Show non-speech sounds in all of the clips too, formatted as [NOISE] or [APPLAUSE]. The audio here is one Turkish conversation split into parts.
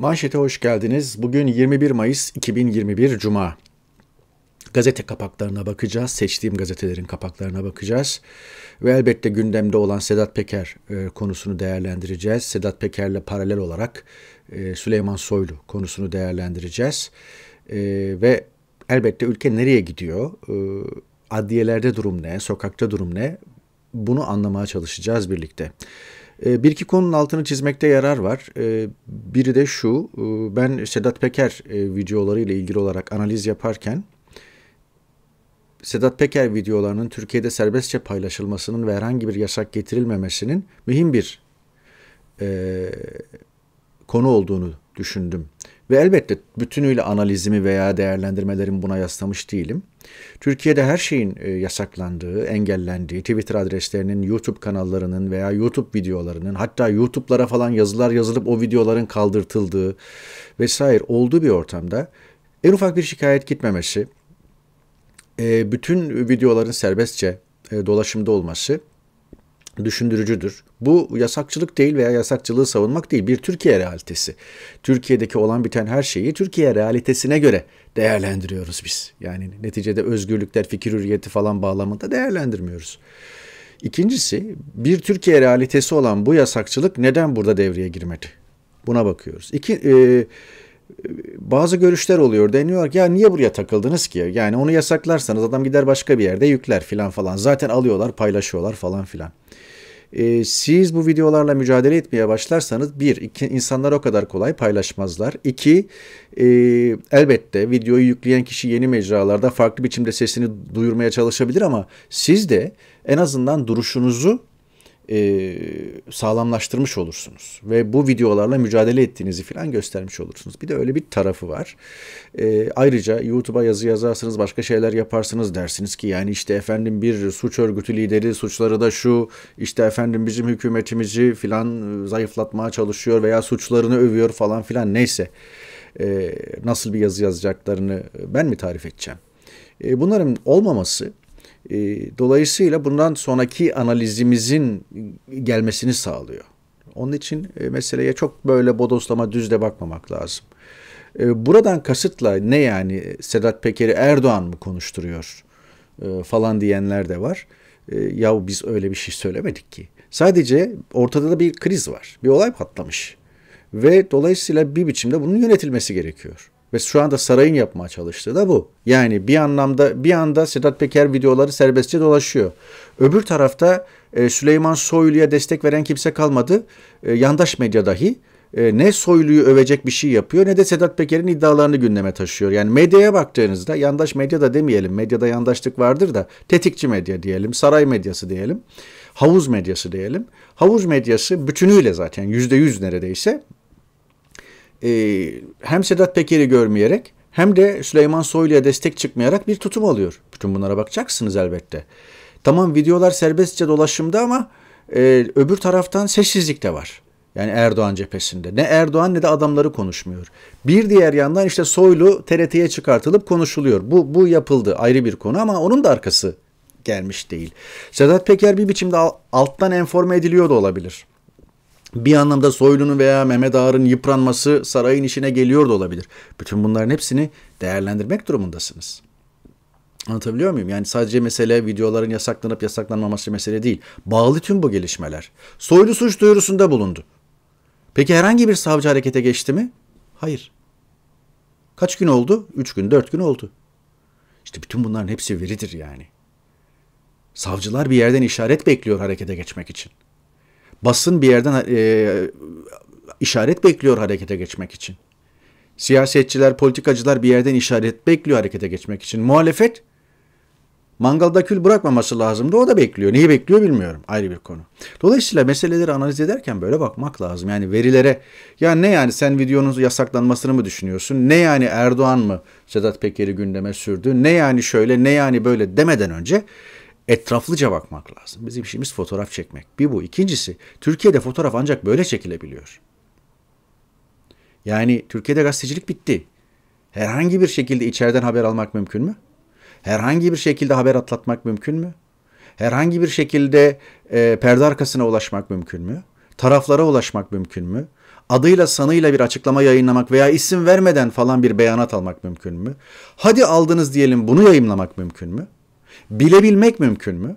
Manşete hoş geldiniz. Bugün 21 Mayıs 2021 Cuma. Gazete kapaklarına bakacağız. Seçtiğim gazetelerin kapaklarına bakacağız. Ve elbette gündemde olan Sedat Peker e, konusunu değerlendireceğiz. Sedat Peker'le paralel olarak e, Süleyman Soylu konusunu değerlendireceğiz. E, ve elbette ülke nereye gidiyor? E, adliyelerde durum ne? Sokakta durum ne? Bunu anlamaya çalışacağız birlikte. Ee, bir iki konunun altını çizmekte yarar var. Ee, biri de şu, e, ben Sedat Peker e, videoları ile ilgili olarak analiz yaparken Sedat Peker videolarının Türkiye'de serbestçe paylaşılmasının ve herhangi bir yasak getirilmemesinin mühim bir e, konu olduğunu düşündüm. Ve elbette bütünüyle analizimi veya değerlendirmelerim buna yaslamış değilim. Türkiye'de her şeyin e, yasaklandığı, engellendiği, Twitter adreslerinin, YouTube kanallarının veya YouTube videolarının, hatta YouTube'lara falan yazılar yazılıp o videoların kaldırtıldığı vesaire olduğu bir ortamda en ufak bir şikayet gitmemesi, e, bütün videoların serbestçe e, dolaşımda olması düşündürücüdür. Bu yasakçılık değil veya yasakçılığı savunmak değil bir Türkiye realitesi. Türkiye'deki olan biten her şeyi Türkiye realitesine göre değerlendiriyoruz biz. Yani neticede özgürlükler, fikir hürriyeti falan bağlamında değerlendirmiyoruz. İkincisi bir Türkiye realitesi olan bu yasakçılık neden burada devreye girmedi? Buna bakıyoruz. İki, e, bazı görüşler oluyor. Deniyor ki ya niye buraya takıldınız ki? Yani onu yasaklarsanız adam gider başka bir yerde yükler filan falan. Zaten alıyorlar paylaşıyorlar falan filan. Ee, siz bu videolarla mücadele etmeye başlarsanız bir, iki, insanlar o kadar kolay paylaşmazlar. İki, e, elbette videoyu yükleyen kişi yeni mecralarda farklı biçimde sesini duyurmaya çalışabilir ama siz de en azından duruşunuzu e, sağlamlaştırmış olursunuz. Ve bu videolarla mücadele ettiğinizi falan göstermiş olursunuz. Bir de öyle bir tarafı var. E, ayrıca YouTube'a yazı yazarsınız, başka şeyler yaparsınız dersiniz ki yani işte efendim bir suç örgütü lideri suçları da şu işte efendim bizim hükümetimizi filan e, zayıflatmaya çalışıyor veya suçlarını övüyor falan filan neyse. E, nasıl bir yazı yazacaklarını ben mi tarif edeceğim? E, bunların olmaması e, dolayısıyla bundan sonraki analizimizin gelmesini sağlıyor. Onun için e, meseleye çok böyle bodoslama düzde bakmamak lazım. E, buradan kasıtla ne yani e, Sedat Peker'i Erdoğan mı konuşturuyor e, falan diyenler de var. E, yahu biz öyle bir şey söylemedik ki. Sadece ortada da bir kriz var. Bir olay patlamış. Ve dolayısıyla bir biçimde bunun yönetilmesi gerekiyor. Ve şu anda sarayın yapmaya çalıştığı da bu. Yani bir anlamda bir anda Sedat Peker videoları serbestçe dolaşıyor. Öbür tarafta e, Süleyman Soylu'ya destek veren kimse kalmadı. E, yandaş medya dahi e, ne Soylu'yu övecek bir şey yapıyor ne de Sedat Peker'in iddialarını gündeme taşıyor. Yani medyaya baktığınızda yandaş medyada demeyelim. Medyada yandaşlık vardır da tetikçi medya diyelim, saray medyası diyelim, havuz medyası diyelim. Havuz medyası bütünüyle zaten yüzde yüz neredeyse e, hem Sedat Peker'i görmeyerek hem de Süleyman Soylu'ya destek çıkmayarak bir tutum alıyor. Bütün bunlara bakacaksınız elbette. Tamam videolar serbestçe dolaşımda ama e, öbür taraftan sessizlik de var. Yani Erdoğan cephesinde. Ne Erdoğan ne de adamları konuşmuyor. Bir diğer yandan işte Soylu TRT'ye çıkartılıp konuşuluyor. Bu, bu yapıldı ayrı bir konu ama onun da arkası gelmiş değil. Sedat Peker bir biçimde alttan enforme ediliyor da olabilir bir anlamda Soylu'nun veya Mehmet Ağar'ın yıpranması sarayın işine geliyor da olabilir. Bütün bunların hepsini değerlendirmek durumundasınız. Anlatabiliyor muyum? Yani sadece mesele videoların yasaklanıp yasaklanmaması mesele değil. Bağlı tüm bu gelişmeler. Soylu suç duyurusunda bulundu. Peki herhangi bir savcı harekete geçti mi? Hayır. Kaç gün oldu? Üç gün, dört gün oldu. İşte bütün bunların hepsi veridir yani. Savcılar bir yerden işaret bekliyor harekete geçmek için. Basın bir yerden e, işaret bekliyor harekete geçmek için. Siyasetçiler, politikacılar bir yerden işaret bekliyor harekete geçmek için. Muhalefet mangalda kül bırakmaması lazımdı. O da bekliyor. Neyi bekliyor bilmiyorum. Ayrı bir konu. Dolayısıyla meseleleri analiz ederken böyle bakmak lazım. Yani verilere ya ne yani sen videonun yasaklanmasını mı düşünüyorsun? Ne yani Erdoğan mı Sedat Peker'i gündeme sürdü? Ne yani şöyle ne yani böyle demeden önce etraflıca bakmak lazım. Bizim işimiz fotoğraf çekmek. Bir bu. İkincisi Türkiye'de fotoğraf ancak böyle çekilebiliyor. Yani Türkiye'de gazetecilik bitti. Herhangi bir şekilde içeriden haber almak mümkün mü? Herhangi bir şekilde haber atlatmak mümkün mü? Herhangi bir şekilde e, perde arkasına ulaşmak mümkün mü? Taraflara ulaşmak mümkün mü? Adıyla sanıyla bir açıklama yayınlamak veya isim vermeden falan bir beyanat almak mümkün mü? Hadi aldınız diyelim bunu yayınlamak mümkün mü? bilebilmek mümkün mü?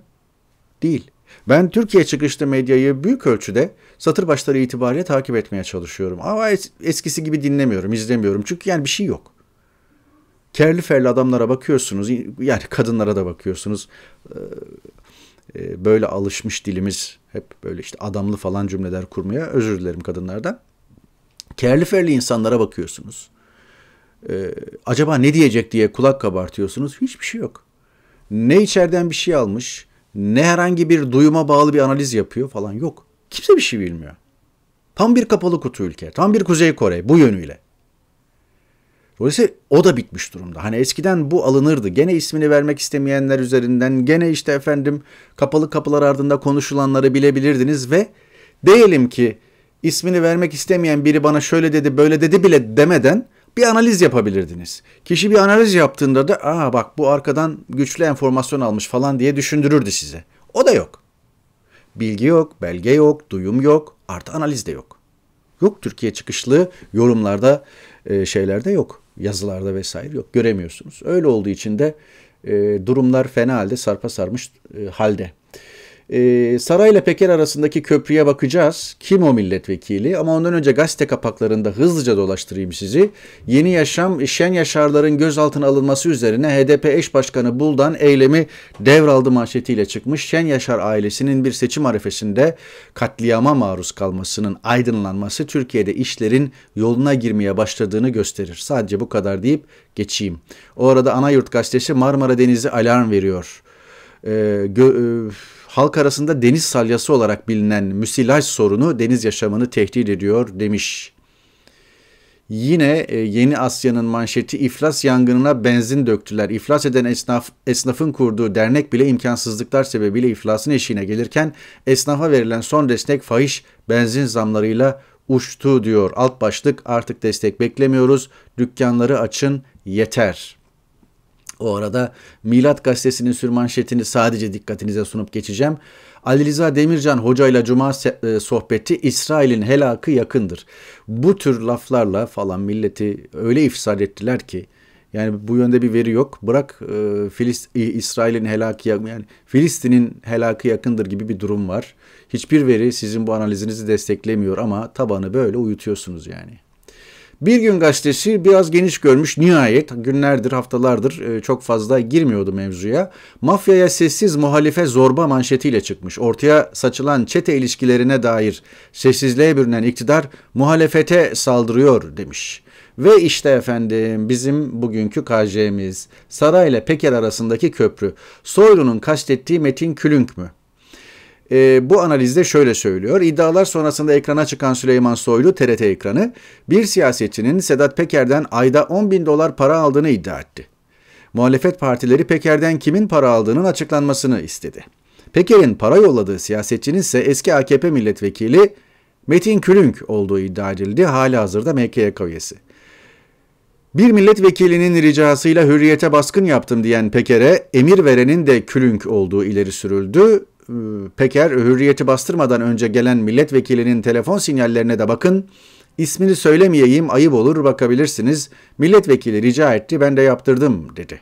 Değil. Ben Türkiye çıkışlı medyayı büyük ölçüde satır başları itibariyle takip etmeye çalışıyorum. Ama es- eskisi gibi dinlemiyorum, izlemiyorum. Çünkü yani bir şey yok. Kerli ferli adamlara bakıyorsunuz, yani kadınlara da bakıyorsunuz. Ee, e, böyle alışmış dilimiz hep böyle işte adamlı falan cümleler kurmaya özür dilerim kadınlardan. Kerli ferli insanlara bakıyorsunuz. Ee, acaba ne diyecek diye kulak kabartıyorsunuz. Hiçbir şey yok ne içeriden bir şey almış, ne herhangi bir duyuma bağlı bir analiz yapıyor falan yok. Kimse bir şey bilmiyor. Tam bir kapalı kutu ülke. Tam bir Kuzey Kore bu yönüyle. Dolayısıyla o da bitmiş durumda. Hani eskiden bu alınırdı. Gene ismini vermek istemeyenler üzerinden gene işte efendim kapalı kapılar ardında konuşulanları bilebilirdiniz ve diyelim ki ismini vermek istemeyen biri bana şöyle dedi böyle dedi bile demeden bir analiz yapabilirdiniz. Kişi bir analiz yaptığında da aa bak bu arkadan güçlü enformasyon almış falan diye düşündürürdü size. O da yok. Bilgi yok, belge yok, duyum yok, artı analiz de yok. Yok Türkiye çıkışlı yorumlarda e, şeylerde yok. Yazılarda vesaire yok. Göremiyorsunuz. Öyle olduğu için de e, durumlar fena halde sarpa sarmış e, halde. Ee, Saray ile Peker arasındaki köprüye bakacağız. Kim o milletvekili? Ama ondan önce gazete kapaklarında hızlıca dolaştırayım sizi. Yeni Yaşam, Şen Yaşarların gözaltına alınması üzerine HDP eş başkanı Buldan eylemi devraldı manşetiyle çıkmış. Şen Yaşar ailesinin bir seçim arefesinde katliama maruz kalmasının aydınlanması Türkiye'de işlerin yoluna girmeye başladığını gösterir. Sadece bu kadar deyip geçeyim. O arada Anayurt gazetesi Marmara Denizi alarm veriyor. Ee, gö- e, halk arasında deniz salyası olarak bilinen müsilaj sorunu deniz yaşamını tehdit ediyor demiş. Yine e, Yeni Asya'nın manşeti iflas yangınına benzin döktüler. İflas eden esnaf, esnafın kurduğu dernek bile imkansızlıklar sebebiyle iflasın eşiğine gelirken esnafa verilen son destek fahiş benzin zamlarıyla uçtu diyor. Alt başlık artık destek beklemiyoruz. Dükkanları açın yeter.'' O arada Milat Gazetesi'nin sürmanşetini sadece dikkatinize sunup geçeceğim. Ali Rıza Demircan Hoca ile Cuma e, sohbeti İsrail'in helakı yakındır. Bu tür laflarla falan milleti öyle ifsad ettiler ki yani bu yönde bir veri yok. Bırak e, Filist İsrail'in helakı yakın yani Filistin'in helakı yakındır gibi bir durum var. Hiçbir veri sizin bu analizinizi desteklemiyor ama tabanı böyle uyutuyorsunuz yani. Bir gün gazetesi biraz geniş görmüş nihayet günlerdir haftalardır e, çok fazla girmiyordu mevzuya. Mafyaya sessiz muhalife zorba manşetiyle çıkmış. Ortaya saçılan çete ilişkilerine dair sessizliğe bürünen iktidar muhalefete saldırıyor demiş. Ve işte efendim bizim bugünkü KJ'miz Saray ile Peker arasındaki köprü. Soylu'nun kastettiği Metin Külünk mü? e, bu analizde şöyle söylüyor. İddialar sonrasında ekrana çıkan Süleyman Soylu TRT ekranı bir siyasetçinin Sedat Peker'den ayda 10 bin dolar para aldığını iddia etti. Muhalefet partileri Peker'den kimin para aldığının açıklanmasını istedi. Peker'in para yolladığı siyasetçinin ise eski AKP milletvekili Metin Külünk olduğu iddia edildi. Hali hazırda MKYK üyesi. Bir milletvekilinin ricasıyla hürriyete baskın yaptım diyen Peker'e emir verenin de Külünk olduğu ileri sürüldü. Iı, Peker hürriyeti bastırmadan önce gelen milletvekilinin telefon sinyallerine de bakın. İsmini söylemeyeyim ayıp olur bakabilirsiniz. Milletvekili rica etti ben de yaptırdım dedi.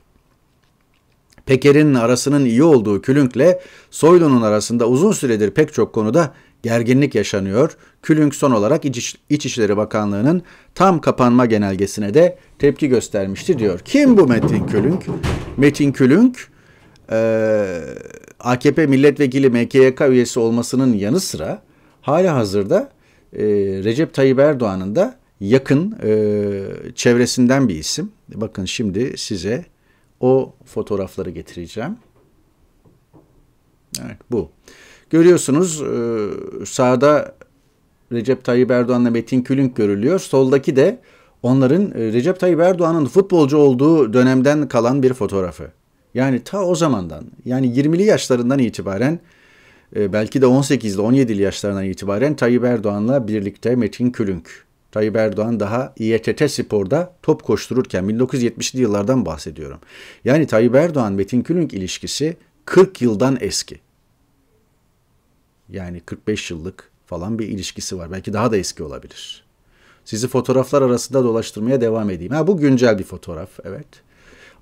Peker'in arasının iyi olduğu Külünk'le Soylu'nun arasında uzun süredir pek çok konuda gerginlik yaşanıyor. Külünk son olarak İç, İçişleri Bakanlığı'nın tam kapanma genelgesine de tepki göstermişti diyor. Kim bu Metin Külünk? Metin Külünk ee, AKP milletvekili MKYK üyesi olmasının yanı sıra hala hazırda e, Recep Tayyip Erdoğan'ın da yakın e, çevresinden bir isim. Bakın şimdi size o fotoğrafları getireceğim. Evet bu. Görüyorsunuz e, sağda Recep Tayyip Erdoğan'la Metin Külünk görülüyor. Soldaki de onların e, Recep Tayyip Erdoğan'ın futbolcu olduğu dönemden kalan bir fotoğrafı. Yani ta o zamandan yani 20'li yaşlarından itibaren e, belki de 18'li 17'li yaşlarından itibaren Tayyip Erdoğan'la birlikte Metin Külünk. Tayyip Erdoğan daha İETT Spor'da top koştururken 1970'li yıllardan bahsediyorum. Yani Tayyip Erdoğan-Metin Külünk ilişkisi 40 yıldan eski. Yani 45 yıllık falan bir ilişkisi var. Belki daha da eski olabilir. Sizi fotoğraflar arasında dolaştırmaya devam edeyim. Ha bu güncel bir fotoğraf evet.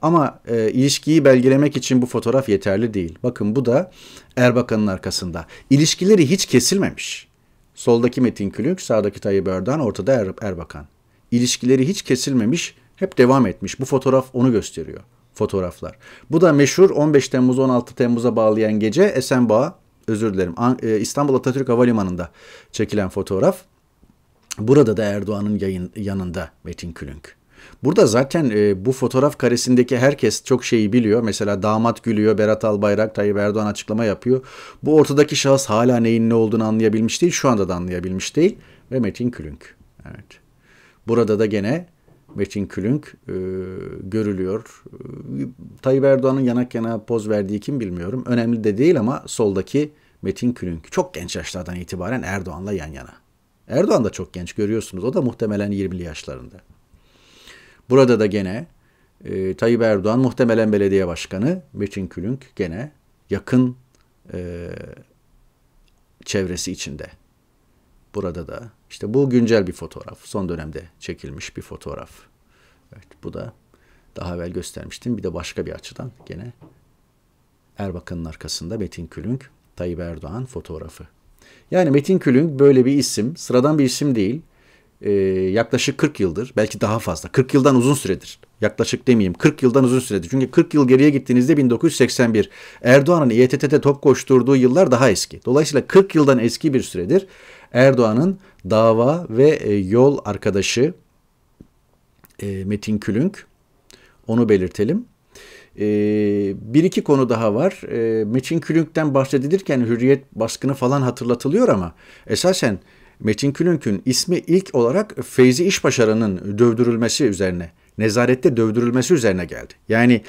Ama e, ilişkiyi belgelemek için bu fotoğraf yeterli değil. Bakın bu da Erbakan'ın arkasında. İlişkileri hiç kesilmemiş. Soldaki Metin Külünk, sağdaki Tayyip Erdoğan, ortada er, Erbakan. İlişkileri hiç kesilmemiş, hep devam etmiş. Bu fotoğraf onu gösteriyor. Fotoğraflar. Bu da meşhur 15 Temmuz 16 Temmuz'a bağlayan gece Esenboğa, özür dilerim, e, İstanbul Atatürk Havalimanı'nda çekilen fotoğraf. Burada da Erdoğan'ın yanında Metin Külünk. Burada zaten e, bu fotoğraf karesindeki herkes çok şeyi biliyor. Mesela damat gülüyor, Berat Albayrak, Tayyip Erdoğan açıklama yapıyor. Bu ortadaki şahıs hala neyin ne olduğunu anlayabilmiş değil, şu anda da anlayabilmiş değil. Ve Metin Külünk. Evet. Burada da gene Metin Külünk e, görülüyor. E, Tayyip Erdoğan'ın yanak yana poz verdiği kim bilmiyorum. Önemli de değil ama soldaki Metin Külünk. Çok genç yaşlardan itibaren Erdoğan'la yan yana. Erdoğan da çok genç görüyorsunuz. O da muhtemelen 20'li yaşlarında. Burada da gene e, Tayyip Erdoğan muhtemelen belediye başkanı Metin Külünk gene yakın e, çevresi içinde. Burada da işte bu güncel bir fotoğraf. Son dönemde çekilmiş bir fotoğraf. Evet bu da daha evvel göstermiştim. Bir de başka bir açıdan gene Erbakan'ın arkasında Metin Külünk, Tayyip Erdoğan fotoğrafı. Yani Metin Külünk böyle bir isim, sıradan bir isim değil e, yaklaşık 40 yıldır belki daha fazla 40 yıldan uzun süredir yaklaşık demeyeyim 40 yıldan uzun süredir çünkü 40 yıl geriye gittiğinizde 1981 Erdoğan'ın İETT'de top koşturduğu yıllar daha eski dolayısıyla 40 yıldan eski bir süredir Erdoğan'ın dava ve e, yol arkadaşı e, Metin Külünk onu belirtelim. Ee, bir iki konu daha var. Ee, Metin Külünk'ten bahsedilirken hürriyet baskını falan hatırlatılıyor ama esasen Metin Külünk'ün ismi ilk olarak Feyzi İşbaşaran'ın dövdürülmesi üzerine, nezarette dövdürülmesi üzerine geldi. Yani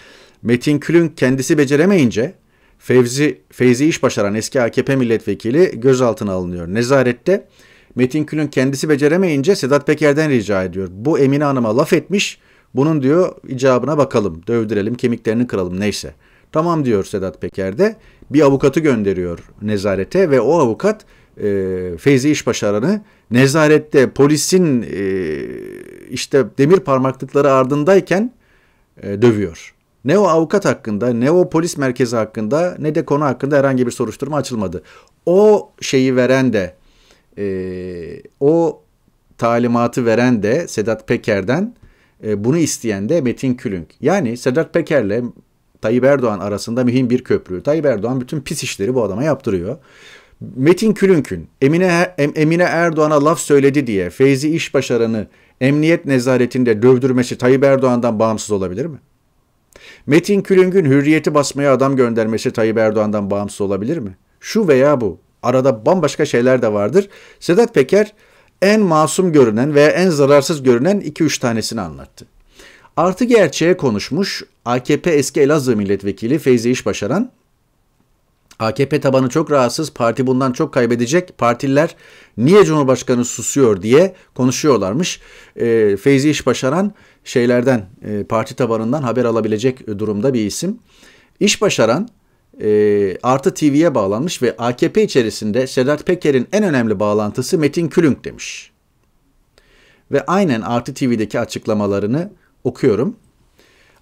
Metin Külünk kendisi beceremeyince Fevzi, Feyzi İşbaşaran eski AKP milletvekili gözaltına alınıyor. Nezarette Metin Külünk kendisi beceremeyince Sedat Peker'den rica ediyor. Bu Emine Hanım'a laf etmiş, bunun diyor icabına bakalım, dövdürelim, kemiklerini kıralım neyse. Tamam diyor Sedat Peker de bir avukatı gönderiyor nezarete ve o avukat e, Feyzi İşbaşaran'ı nezarette polisin e, işte demir parmaklıkları ardındayken e, dövüyor. Ne o avukat hakkında ne o polis merkezi hakkında ne de konu hakkında herhangi bir soruşturma açılmadı. O şeyi veren de e, o talimatı veren de Sedat Peker'den e, bunu isteyen de Metin Külünk. Yani Sedat Peker'le Tayyip Erdoğan arasında mühim bir köprü. Tayyip Erdoğan bütün pis işleri bu adama yaptırıyor. Metin Külünkün, Emine, Emine Erdoğan'a laf söyledi diye Feyzi İşbaşaran'ı emniyet nezaretinde dövdürmesi Tayyip Erdoğan'dan bağımsız olabilir mi? Metin Külüngün hürriyeti basmaya adam göndermesi Tayyip Erdoğan'dan bağımsız olabilir mi? Şu veya bu. Arada bambaşka şeyler de vardır. Sedat Peker en masum görünen veya en zararsız görünen 2-3 tanesini anlattı. Artı gerçeğe konuşmuş AKP eski Elazığ milletvekili Feyzi İşbaşaran AKP tabanı çok rahatsız, parti bundan çok kaybedecek. Partililer niye Cumhurbaşkanı susuyor diye konuşuyorlarmış. E, Feyzi başaran şeylerden, e, parti tabanından haber alabilecek durumda bir isim. İşbaşaran e, Artı TV'ye bağlanmış ve AKP içerisinde Sedat Peker'in en önemli bağlantısı Metin Külünk demiş. Ve aynen Artı TV'deki açıklamalarını okuyorum.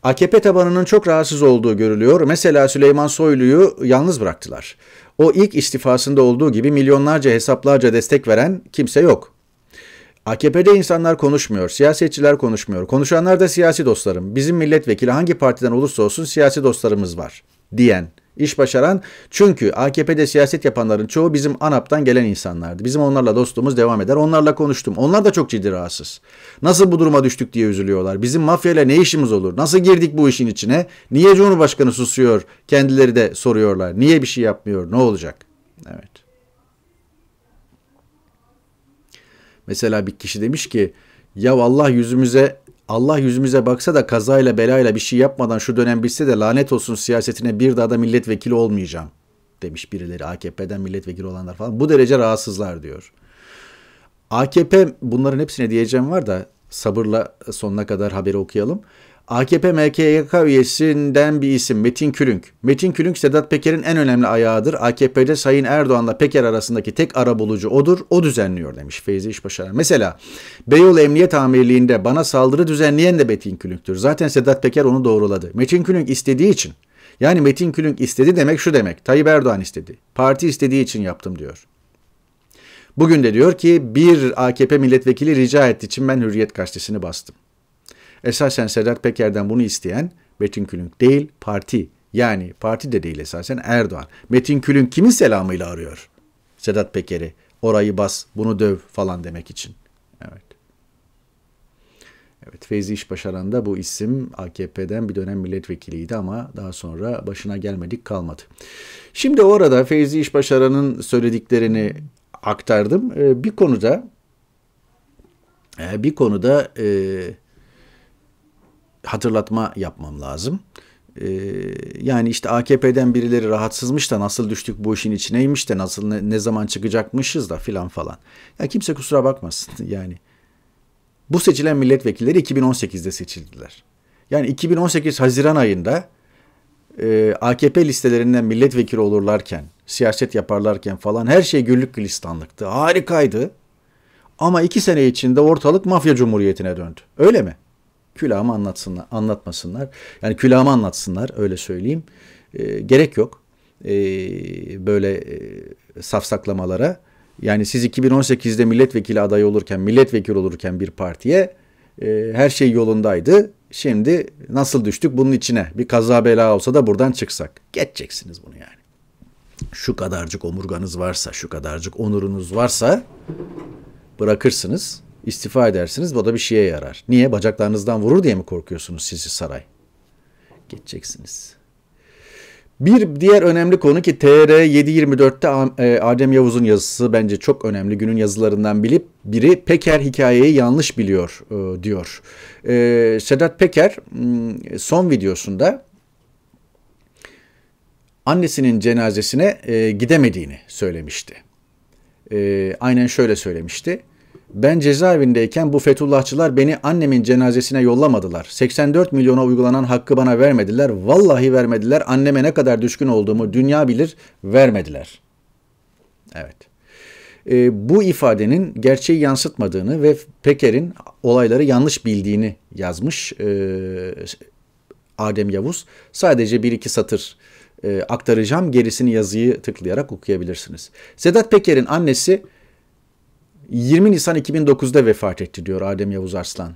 AKP tabanının çok rahatsız olduğu görülüyor. Mesela Süleyman Soylu'yu yalnız bıraktılar. O ilk istifasında olduğu gibi milyonlarca hesaplarca destek veren kimse yok. AKP'de insanlar konuşmuyor, siyasetçiler konuşmuyor. Konuşanlar da siyasi dostlarım. Bizim milletvekili hangi partiden olursa olsun siyasi dostlarımız var diyen iş başaran. Çünkü AKP'de siyaset yapanların çoğu bizim ANAP'tan gelen insanlardı. Bizim onlarla dostluğumuz devam eder. Onlarla konuştum. Onlar da çok ciddi rahatsız. Nasıl bu duruma düştük diye üzülüyorlar. Bizim mafyayla ne işimiz olur? Nasıl girdik bu işin içine? Niye Cumhurbaşkanı susuyor? Kendileri de soruyorlar. Niye bir şey yapmıyor? Ne olacak? Evet. Mesela bir kişi demiş ki ya Allah yüzümüze Allah yüzümüze baksa da kazayla belayla bir şey yapmadan şu dönem bitse de lanet olsun siyasetine bir daha da milletvekili olmayacağım demiş birileri AKP'den milletvekili olanlar falan. Bu derece rahatsızlar diyor. AKP bunların hepsine diyeceğim var da sabırla sonuna kadar haberi okuyalım. AKP MKYK üyesinden bir isim Metin Külünk. Metin Külünk Sedat Peker'in en önemli ayağıdır. AKP'de Sayın Erdoğan'la Peker arasındaki tek bulucu odur. O düzenliyor demiş Feyzi İşbaşar. Mesela Beyoğlu Emniyet Amirliği'nde bana saldırı düzenleyen de Metin Külünk'tür. Zaten Sedat Peker onu doğruladı. Metin Külünk istediği için. Yani Metin Külünk istedi demek şu demek. Tayyip Erdoğan istedi. Parti istediği için yaptım diyor. Bugün de diyor ki bir AKP milletvekili rica etti için ben Hürriyet gazetesini bastım. Esasen Sedat Peker'den bunu isteyen Metin Külünk değil, parti. Yani parti de değil esasen Erdoğan. Metin Külünk kimin selamıyla arıyor? Sedat Peker'i. Orayı bas, bunu döv falan demek için. Evet. Evet, Feyzi İş Başaran da bu isim AKP'den bir dönem milletvekiliydi ama daha sonra başına gelmedik kalmadı. Şimdi orada Feyzi İş Başaran'ın söylediklerini aktardım. Ee, bir konuda e, bir konuda e, hatırlatma yapmam lazım. Ee, yani işte AKP'den birileri rahatsızmış da nasıl düştük bu işin içineymiş de nasıl ne, ne zaman çıkacakmışız da filan falan. Ya yani kimse kusura bakmasın [LAUGHS] yani. Bu seçilen milletvekilleri 2018'de seçildiler. Yani 2018 Haziran ayında e, AKP listelerinden milletvekili olurlarken, siyaset yaparlarken falan her şey güllük gülistanlıktı. Harikaydı. Ama iki sene içinde ortalık mafya cumhuriyetine döndü. Öyle mi? Külahımı anlatsınlar, anlatmasınlar. Yani külahımı anlatsınlar öyle söyleyeyim. E, gerek yok e, böyle e, safsaklamalara. Yani siz 2018'de milletvekili adayı olurken, milletvekili olurken bir partiye e, her şey yolundaydı. Şimdi nasıl düştük bunun içine? Bir kaza bela olsa da buradan çıksak. Geçeceksiniz bunu yani. Şu kadarcık omurganız varsa, şu kadarcık onurunuz varsa bırakırsınız istifa edersiniz. Bu da bir şeye yarar. Niye? Bacaklarınızdan vurur diye mi korkuyorsunuz sizi saray? Geçeceksiniz. Bir diğer önemli konu ki TR 724'te e, Adem Yavuz'un yazısı bence çok önemli. Günün yazılarından bilip biri Peker hikayeyi yanlış biliyor e, diyor. E, Sedat Peker son videosunda annesinin cenazesine gidemediğini söylemişti. Aynen şöyle söylemişti. Ben cezaevindeyken bu Fethullahçılar beni annemin cenazesine yollamadılar. 84 milyona uygulanan hakkı bana vermediler. Vallahi vermediler. Anneme ne kadar düşkün olduğumu dünya bilir. Vermediler. Evet. E, bu ifadenin gerçeği yansıtmadığını ve Peker'in olayları yanlış bildiğini yazmış e, Adem Yavuz. Sadece bir iki satır e, aktaracağım. Gerisini yazıyı tıklayarak okuyabilirsiniz. Sedat Peker'in annesi 20 Nisan 2009'da vefat etti diyor Adem Yavuz Arslan.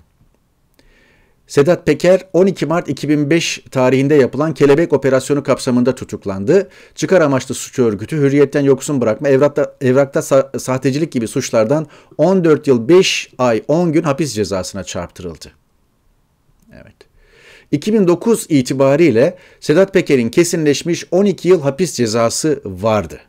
Sedat Peker 12 Mart 2005 tarihinde yapılan Kelebek Operasyonu kapsamında tutuklandı. Çıkar amaçlı suç örgütü hürriyetten yoksun bırakma, evrakta, evrakta sa- sahtecilik gibi suçlardan 14 yıl 5 ay 10 gün hapis cezasına çarptırıldı. Evet. 2009 itibariyle Sedat Peker'in kesinleşmiş 12 yıl hapis cezası vardı.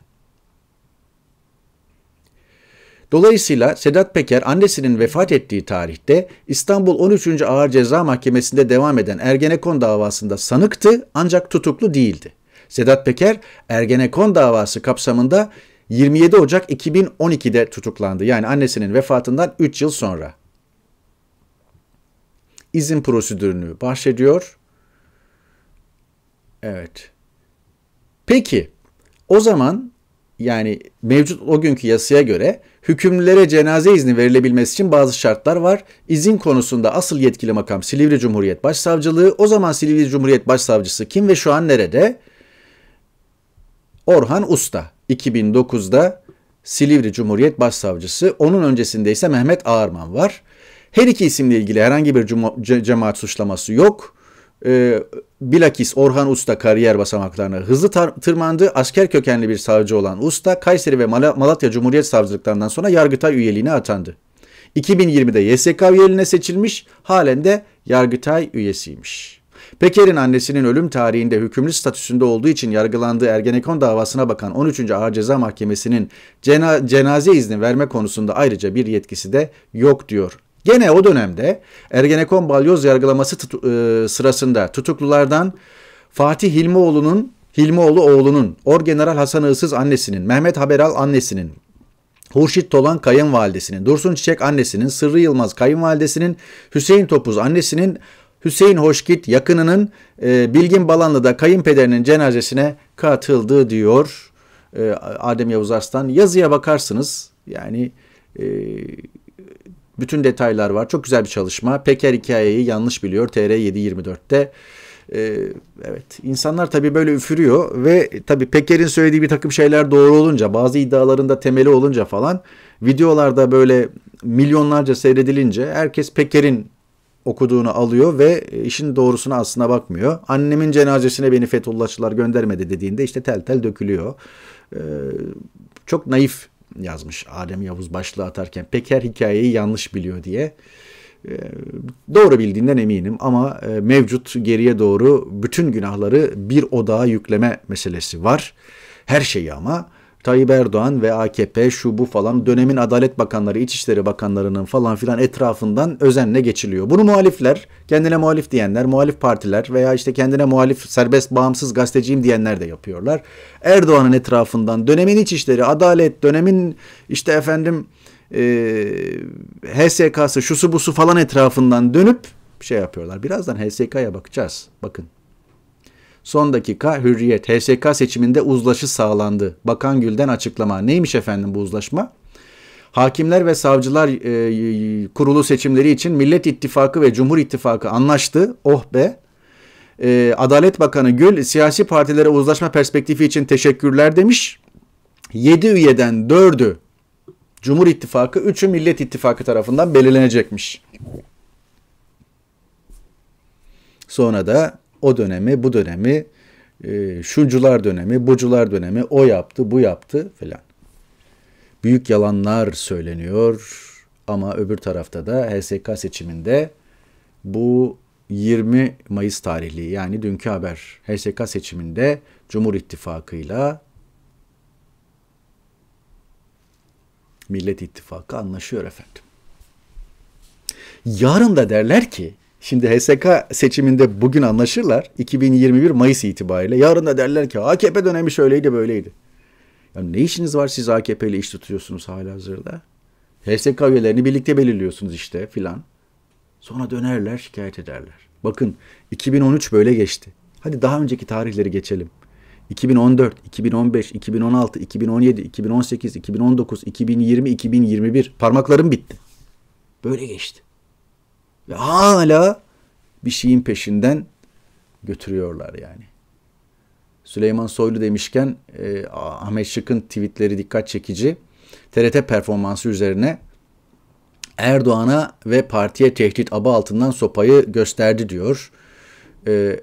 Dolayısıyla Sedat Peker annesinin vefat ettiği tarihte İstanbul 13. Ağır Ceza Mahkemesi'nde devam eden Ergenekon davasında sanıktı ancak tutuklu değildi. Sedat Peker Ergenekon davası kapsamında 27 Ocak 2012'de tutuklandı. Yani annesinin vefatından 3 yıl sonra. İzin prosedürünü bahsediyor. Evet. Peki o zaman yani mevcut o günkü yasaya göre hükümlülere cenaze izni verilebilmesi için bazı şartlar var. İzin konusunda asıl yetkili makam Silivri Cumhuriyet Başsavcılığı. O zaman Silivri Cumhuriyet Başsavcısı kim ve şu an nerede? Orhan Usta 2009'da Silivri Cumhuriyet Başsavcısı. Onun öncesinde ise Mehmet Ağarman var. Her iki isimle ilgili herhangi bir cemaat suçlaması yok e, bilakis Orhan Usta kariyer basamaklarına hızlı tırmandı. Asker kökenli bir savcı olan Usta, Kayseri ve Mal Malatya Cumhuriyet Savcılıklarından sonra Yargıtay üyeliğine atandı. 2020'de YSK üyeliğine seçilmiş, halen de Yargıtay üyesiymiş. Peker'in annesinin ölüm tarihinde hükümlü statüsünde olduğu için yargılandığı Ergenekon davasına bakan 13. Ağır Ceza Mahkemesi'nin cena cenaze izni verme konusunda ayrıca bir yetkisi de yok diyor Gene o dönemde Ergenekon balyoz yargılaması tutu, e, sırasında tutuklulardan Fatih Hilmioğlu'nun Hilmioğlu oğlunun, Orgeneral Hasan Isız annesinin, Mehmet Haberal annesinin, Hurşit Tolan kayınvalidesinin, Dursun Çiçek annesinin, Sırrı Yılmaz kayınvalidesinin, Hüseyin Topuz annesinin, Hüseyin Hoşkit yakınının e, Bilgin Balanlı'da kayınpederinin cenazesine katıldı diyor e, Adem Yavuz Arslan. Yazıya bakarsınız yani e, bütün detaylar var. Çok güzel bir çalışma. Peker hikayeyi yanlış biliyor. TR 724'te. Ee, evet insanlar tabi böyle üfürüyor ve tabi Peker'in söylediği bir takım şeyler doğru olunca bazı iddialarında temeli olunca falan videolarda böyle milyonlarca seyredilince herkes Peker'in okuduğunu alıyor ve işin doğrusuna aslına bakmıyor. Annemin cenazesine beni Fethullahçılar göndermedi dediğinde işte tel tel dökülüyor. Ee, çok naif yazmış Adem Yavuz başlığı atarken Peker hikayeyi yanlış biliyor diye. Ee, doğru bildiğinden eminim ama e, mevcut geriye doğru bütün günahları bir odağa yükleme meselesi var. Her şeyi ama Tayyip Erdoğan ve AKP şu bu falan dönemin Adalet Bakanları, İçişleri Bakanlarının falan filan etrafından özenle geçiliyor. Bunu muhalifler, kendine muhalif diyenler, muhalif partiler veya işte kendine muhalif serbest bağımsız gazeteciyim diyenler de yapıyorlar. Erdoğan'ın etrafından dönemin İçişleri, Adalet, dönemin işte efendim e, HSK'sı, şusu busu falan etrafından dönüp şey yapıyorlar. Birazdan HSK'ya bakacağız. Bakın. Son dakika hürriyet. HSK seçiminde uzlaşı sağlandı. Bakan Gül'den açıklama. Neymiş efendim bu uzlaşma? Hakimler ve Savcılar e, Kurulu seçimleri için Millet İttifakı ve Cumhur İttifakı anlaştı. Oh be. E, Adalet Bakanı Gül siyasi partilere uzlaşma perspektifi için teşekkürler demiş. 7 üyeden 4'ü Cumhur İttifakı, 3'ü Millet İttifakı tarafından belirlenecekmiş. Sonra da o dönemi, bu dönemi, e, şucular dönemi, bucular dönemi, o yaptı, bu yaptı filan. Büyük yalanlar söyleniyor ama öbür tarafta da HSK seçiminde bu 20 Mayıs tarihli yani dünkü haber HSK seçiminde Cumhur İttifakı'yla Millet İttifakı anlaşıyor efendim. Yarın da derler ki Şimdi HSK seçiminde bugün anlaşırlar. 2021 Mayıs itibariyle. Yarın da derler ki AKP dönemi şöyleydi böyleydi. Ya ne işiniz var siz AKP ile iş tutuyorsunuz hala hazırda? HSK üyelerini birlikte belirliyorsunuz işte filan. Sonra dönerler şikayet ederler. Bakın 2013 böyle geçti. Hadi daha önceki tarihleri geçelim. 2014, 2015, 2016, 2017, 2018, 2019, 2020, 2021 parmaklarım bitti. Böyle geçti. Ve hala bir şeyin peşinden götürüyorlar yani. Süleyman Soylu demişken e, Ahmet Şık'ın tweetleri dikkat çekici. TRT performansı üzerine Erdoğan'a ve partiye tehdit aba altından sopayı gösterdi diyor. E,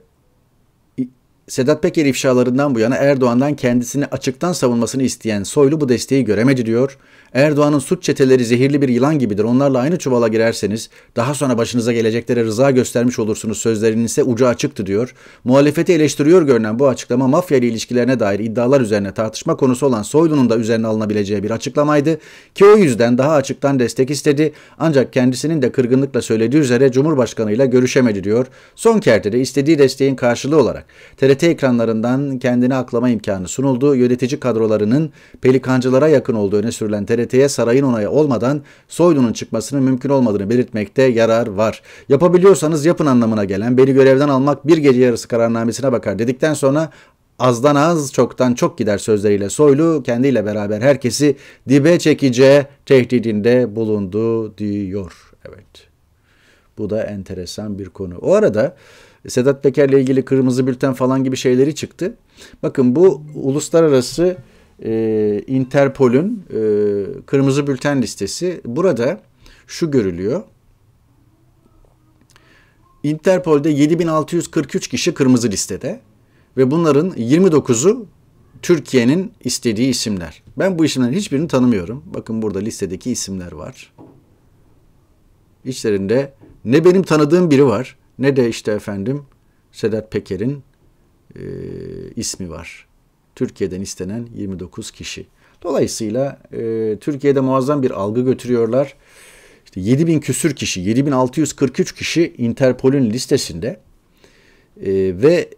Sedat Peker ifşalarından bu yana Erdoğan'dan kendisini açıktan savunmasını isteyen Soylu bu desteği göremedi diyor. Erdoğan'ın suç çeteleri zehirli bir yılan gibidir. Onlarla aynı çuvala girerseniz daha sonra başınıza geleceklere rıza göstermiş olursunuz sözlerinin ise ucu açıktı diyor. Muhalefeti eleştiriyor görünen bu açıklama mafya ile ilişkilerine dair iddialar üzerine tartışma konusu olan Soylu'nun da üzerine alınabileceği bir açıklamaydı. Ki o yüzden daha açıktan destek istedi. Ancak kendisinin de kırgınlıkla söylediği üzere Cumhurbaşkanı ile görüşemedi diyor. Son kertede istediği desteğin karşılığı olarak TRT ekranlarından kendini aklama imkanı sunuldu. Yönetici kadrolarının pelikancılara yakın olduğu öne sürülen TRT'ye sarayın onayı olmadan Soylu'nun çıkmasının mümkün olmadığını belirtmekte yarar var. Yapabiliyorsanız yapın anlamına gelen beni görevden almak bir gece yarısı kararnamesine bakar dedikten sonra azdan az çoktan çok gider sözleriyle Soylu kendiyle beraber herkesi dibe çekeceği tehdidinde bulundu diyor. Evet. Bu da enteresan bir konu. O arada Sedat Peker'le ilgili kırmızı bülten falan gibi şeyleri çıktı. Bakın bu uluslararası e, Interpol'ün e, kırmızı bülten listesi. Burada şu görülüyor. Interpol'de 7643 kişi kırmızı listede ve bunların 29'u Türkiye'nin istediği isimler. Ben bu isimlerin hiçbirini tanımıyorum. Bakın burada listedeki isimler var. İçlerinde ne benim tanıdığım biri var ne de işte efendim Sedat Peker'in e, ismi var. Türkiye'den istenen 29 kişi. Dolayısıyla e, Türkiye'de muazzam bir algı götürüyorlar. İşte 7000 küsür kişi, 7643 kişi Interpol'ün listesinde e, ve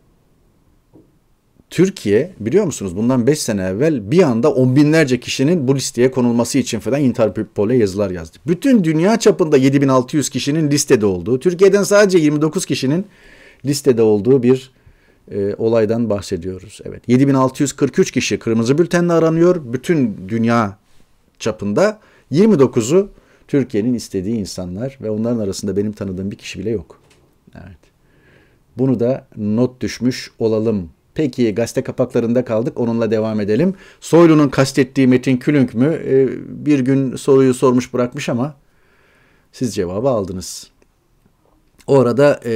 Türkiye biliyor musunuz bundan 5 sene evvel bir anda on binlerce kişinin bu listeye konulması için falan Interpol'e yazılar yazdı. Bütün dünya çapında 7600 kişinin listede olduğu, Türkiye'den sadece 29 kişinin listede olduğu bir e, olaydan bahsediyoruz. Evet 7643 kişi kırmızı bültenle aranıyor. Bütün dünya çapında 29'u Türkiye'nin istediği insanlar ve onların arasında benim tanıdığım bir kişi bile yok. Evet. Bunu da not düşmüş olalım Peki gazete kapaklarında kaldık onunla devam edelim. Soylu'nun kastettiği Metin Külünk mü? Ee, bir gün soruyu sormuş bırakmış ama siz cevabı aldınız. O arada e,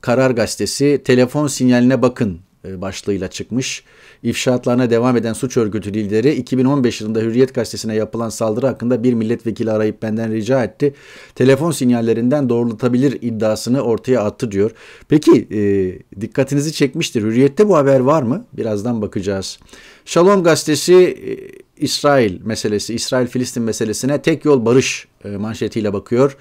Karar Gazetesi telefon sinyaline bakın ee, başlığıyla çıkmış. İfşaatlarına devam eden suç örgütü lideri 2015 yılında Hürriyet gazetesine yapılan saldırı hakkında bir milletvekili arayıp benden rica etti. Telefon sinyallerinden doğrultabilir iddiasını ortaya attı diyor. Peki e, dikkatinizi çekmiştir. Hürriyette bu haber var mı? Birazdan bakacağız. Shalom gazetesi e, İsrail meselesi, İsrail-Filistin meselesine tek yol barış e, manşetiyle bakıyor.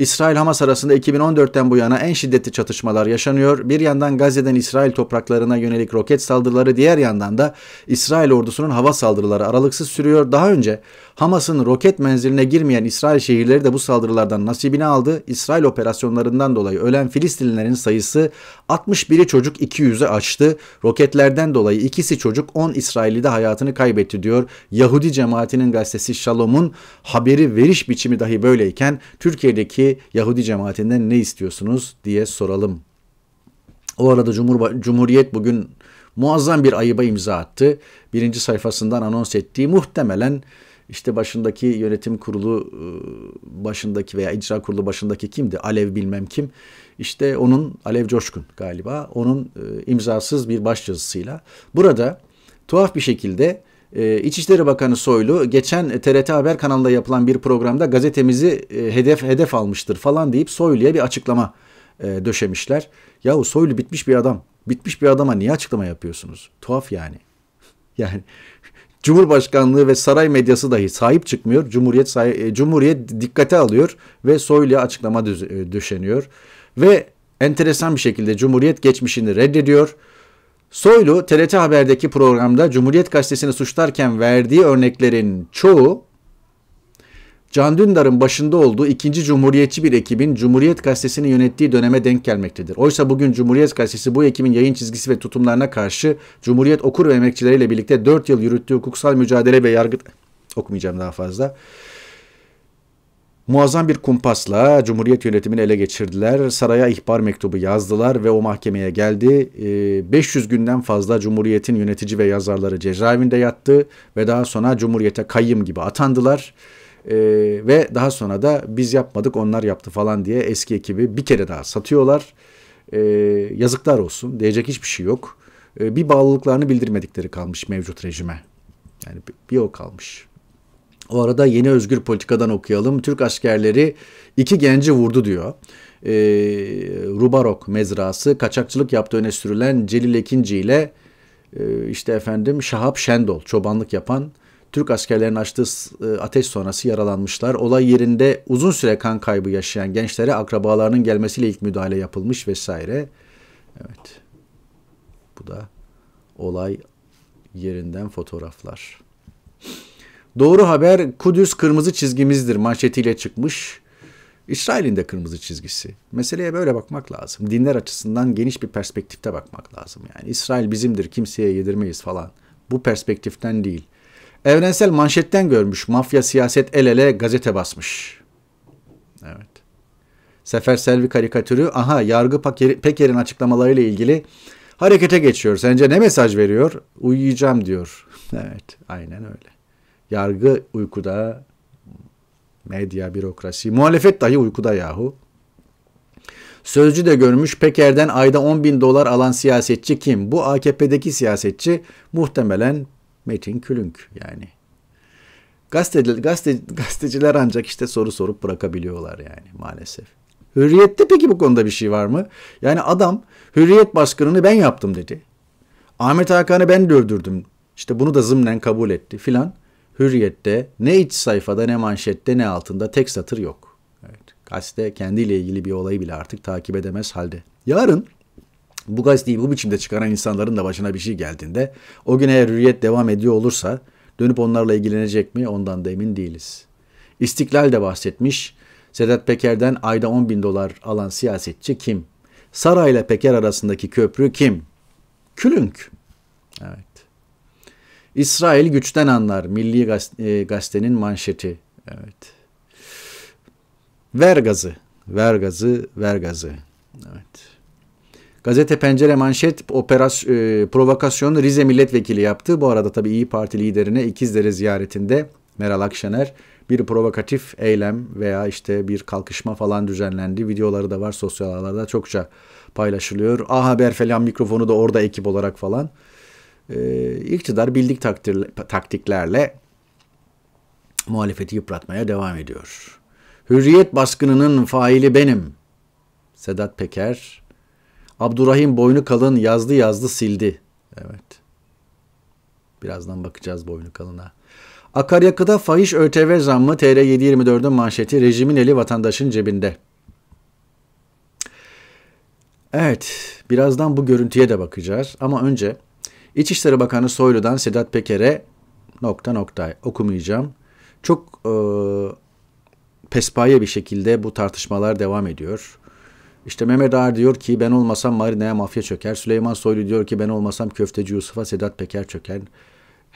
İsrail-Hamas arasında 2014'ten bu yana en şiddetli çatışmalar yaşanıyor. Bir yandan Gazze'den İsrail topraklarına yönelik roket saldırıları diğer yandan da İsrail ordusunun hava saldırıları aralıksız sürüyor. Daha önce Hamas'ın roket menziline girmeyen İsrail şehirleri de bu saldırılardan nasibini aldı. İsrail operasyonlarından dolayı ölen Filistinlilerin sayısı 61'i çocuk 200'e açtı. Roketlerden dolayı ikisi çocuk 10 İsrailli de hayatını kaybetti diyor. Yahudi cemaatinin gazetesi Shalom'un haberi veriş biçimi dahi böyleyken Türkiye'deki Yahudi cemaatinden ne istiyorsunuz diye soralım. O arada Cumhur Cumhuriyet bugün muazzam bir ayıba imza attı. Birinci sayfasından anons ettiği muhtemelen işte başındaki yönetim kurulu e, başındaki veya icra kurulu başındaki kimdi? Alev bilmem kim. İşte onun Alev Coşkun galiba. Onun e, imzasız bir başyazısıyla. Burada tuhaf bir şekilde e, İçişleri Bakanı Soylu geçen TRT Haber kanalında yapılan bir programda gazetemizi hedef hedef almıştır falan deyip Soylu'ya bir açıklama döşemişler. Yahu Soylu bitmiş bir adam. Bitmiş bir adama niye açıklama yapıyorsunuz? Tuhaf yani. [LAUGHS] Yani Cumhurbaşkanlığı ve saray medyası dahi sahip çıkmıyor. Cumhuriyet e, Cumhuriyet dikkate alıyor ve Soylu'ya açıklama e, düşeniyor Ve enteresan bir şekilde Cumhuriyet geçmişini reddediyor. Soylu TRT Haber'deki programda Cumhuriyet Gazetesi'ni suçlarken verdiği örneklerin çoğu Can Dündar'ın başında olduğu ikinci cumhuriyetçi bir ekibin Cumhuriyet Gazetesi'ni yönettiği döneme denk gelmektedir. Oysa bugün Cumhuriyet Gazetesi bu ekibin yayın çizgisi ve tutumlarına karşı Cumhuriyet okur ve emekçileriyle birlikte 4 yıl yürüttüğü hukuksal mücadele ve yargı okumayacağım daha fazla. Muazzam bir kumpasla Cumhuriyet yönetimini ele geçirdiler. Saraya ihbar mektubu yazdılar ve o mahkemeye geldi. 500 ee, günden fazla Cumhuriyet'in yönetici ve yazarları cezaevinde yattı ve daha sonra Cumhuriyet'e kayyım gibi atandılar. E, ve daha sonra da biz yapmadık onlar yaptı falan diye eski ekibi bir kere daha satıyorlar. E, yazıklar olsun diyecek hiçbir şey yok. E, bir bağlılıklarını bildirmedikleri kalmış mevcut rejime. Yani bir, bir o kalmış. O arada yeni özgür politikadan okuyalım. Türk askerleri iki genci vurdu diyor. E, Rubarok mezrası kaçakçılık yaptığı öne sürülen Celil Ekinci ile e, işte efendim Şahap Şendol çobanlık yapan Türk askerlerin açtığı e, ateş sonrası yaralanmışlar. Olay yerinde uzun süre kan kaybı yaşayan gençlere akrabalarının gelmesiyle ilk müdahale yapılmış vesaire. Evet. Bu da olay yerinden fotoğraflar. Doğru haber Kudüs kırmızı çizgimizdir manşetiyle çıkmış. İsrail'in de kırmızı çizgisi. Meseleye böyle bakmak lazım. Dinler açısından geniş bir perspektifte bakmak lazım. Yani İsrail bizimdir, kimseye yedirmeyiz falan. Bu perspektiften değil. Evrensel manşetten görmüş. Mafya siyaset el ele gazete basmış. Evet. Sefer Selvi karikatürü aha yargı Peker'in açıklamalarıyla ilgili harekete geçiyor. Sence ne mesaj veriyor? Uyuyacağım diyor. [LAUGHS] evet aynen öyle. Yargı uykuda, medya, bürokrasi, muhalefet dahi uykuda yahu. Sözcü de görmüş Peker'den ayda 10 bin dolar alan siyasetçi kim? Bu AKP'deki siyasetçi muhtemelen Metin Külünk yani. Gazeteciler, gazete, gazeteciler ancak işte soru sorup bırakabiliyorlar yani maalesef. Hürriyette peki bu konuda bir şey var mı? Yani adam hürriyet baskınını ben yaptım dedi. Ahmet Hakan'ı ben öldürdüm İşte bunu da zımnen kabul etti filan. Hürriyette ne iç sayfada ne manşette ne altında tek satır yok. Evet, gazete kendiyle ilgili bir olayı bile artık takip edemez halde. Yarın bu gazeteyi bu biçimde çıkaran insanların da başına bir şey geldiğinde o güne eğer hürriyet devam ediyor olursa dönüp onlarla ilgilenecek mi ondan da emin değiliz. İstiklal de bahsetmiş. Sedat Peker'den ayda 10 bin dolar alan siyasetçi kim? Saray ile Peker arasındaki köprü kim? Külünk. Evet. İsrail güçten anlar. Milli gazete, gazetenin manşeti. Evet. Ver gazı. Ver gazı, ver gazı. Evet. Gazete Pencere manşet operasyon e, provokasyonu Rize milletvekili yaptı. Bu arada tabii İyi Parti liderine İkizdere ziyaretinde Meral Akşener bir provokatif eylem veya işte bir kalkışma falan düzenlendi. Videoları da var sosyal ağlarda çokça paylaşılıyor. A Haber falan mikrofonu da orada ekip olarak falan. Ee, iktidar bildik takdir, taktiklerle muhalefeti yıpratmaya devam ediyor. Hürriyet baskınının faili benim. Sedat Peker Abdurrahim boynu kalın yazdı yazdı sildi. Evet. Birazdan bakacağız boynu kalına. Akaryakıda fahiş ÖTV zammı TR 724'ün manşeti rejimin eli vatandaşın cebinde. Evet, birazdan bu görüntüye de bakacağız ama önce İçişleri Bakanı Soylu'dan Sedat Peker'e nokta nokta okumayacağım. Çok e, pespaye bir şekilde bu tartışmalar devam ediyor. İşte Mehmet Ağar diyor ki ben olmasam Marina'ya mafya çöker. Süleyman Soylu diyor ki ben olmasam Köfteci Yusuf'a Sedat Peker çöker.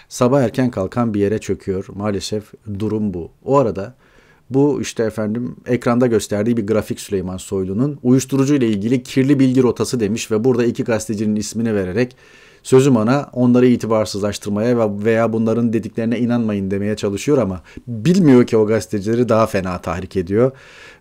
Sabah erken kalkan bir yere çöküyor. Maalesef durum bu. O arada bu işte efendim ekranda gösterdiği bir grafik Süleyman Soylu'nun uyuşturucu ile ilgili kirli bilgi rotası demiş ve burada iki gazetecinin ismini vererek sözüm ona onları itibarsızlaştırmaya veya bunların dediklerine inanmayın demeye çalışıyor ama bilmiyor ki o gazetecileri daha fena tahrik ediyor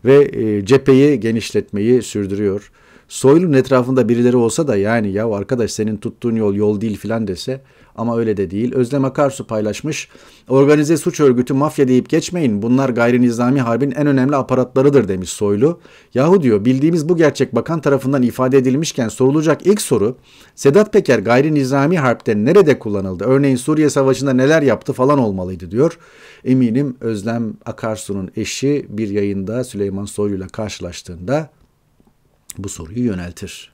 ve e, cepheyi genişletmeyi sürdürüyor. Soylu'nun etrafında birileri olsa da yani ya arkadaş senin tuttuğun yol yol değil filan dese ama öyle de değil. Özlem Akarsu paylaşmış. Organize suç örgütü mafya deyip geçmeyin. Bunlar gayri nizami harbin en önemli aparatlarıdır demiş Soylu. Yahu diyor bildiğimiz bu gerçek bakan tarafından ifade edilmişken sorulacak ilk soru Sedat Peker gayri nizami harpte nerede kullanıldı? Örneğin Suriye Savaşı'nda neler yaptı falan olmalıydı diyor. Eminim Özlem Akarsu'nun eşi bir yayında Süleyman Soylu ile karşılaştığında bu soruyu yöneltir.